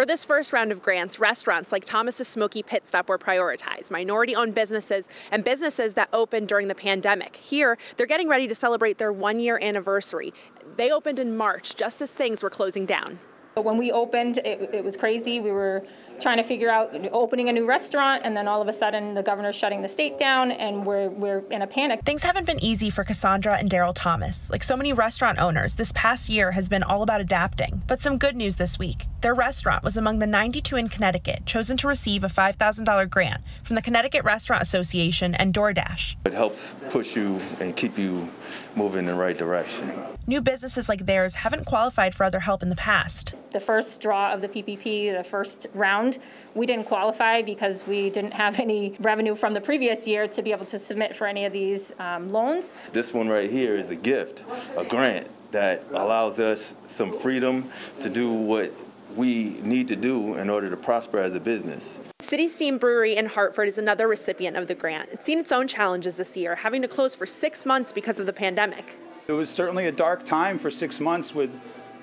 For this first round of grants, restaurants like Thomas's Smoky Pit Stop were prioritized, minority owned businesses, and businesses that opened during the pandemic. Here, they're getting ready to celebrate their one year anniversary. They opened in March, just as things were closing down. But when we opened, it, it was crazy. We were trying to figure out opening a new restaurant, and then all of a sudden the governor's shutting the state down, and we're, we're in a panic. Things haven't been easy for Cassandra and Daryl Thomas. Like so many restaurant owners, this past year has been all about adapting. But some good news this week their restaurant was among the 92 in Connecticut chosen to receive a $5,000 grant from the Connecticut Restaurant Association and DoorDash. It helps push you and keep you moving in the right direction. New businesses like theirs haven't qualified for other help in the past the first draw of the PPP, the first round, we didn't qualify because we didn't have any revenue from the previous year to be able to submit for any of these um, loans. This one right here is a gift, a grant that allows us some freedom to do what we need to do in order to prosper as a business. City Steam Brewery in Hartford is another recipient of the grant. It's seen its own challenges this year, having to close for six months because of the pandemic. It was certainly a dark time for six months with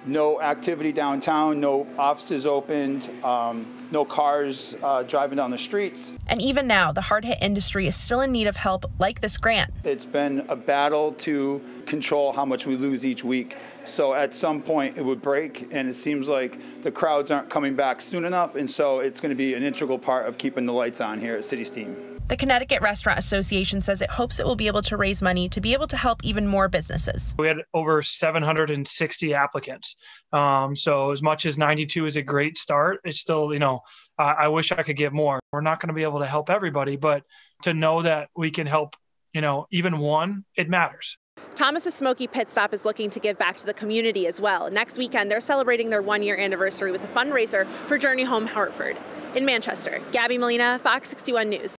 no activity downtown, no offices opened, um, no cars uh, driving down the streets. And even now, the hard hit industry is still in need of help like this grant. It's been a battle to control how much we lose each week. So at some point, it would break, and it seems like the crowds aren't coming back soon enough, and so it's going to be an integral part of keeping the lights on here at City Steam. The Connecticut Restaurant Association says it hopes it will be able to raise money to be able to help even more businesses. We had over 760 applicants. Um, so as much as 92 is a great start, it's still, you know, I wish I could give more. We're not going to be able to help everybody, but to know that we can help, you know, even one, it matters. Thomas's Smoky Pit Stop is looking to give back to the community as well. Next weekend, they're celebrating their one year anniversary with a fundraiser for Journey Home Hartford. In Manchester, Gabby Molina, Fox 61 News.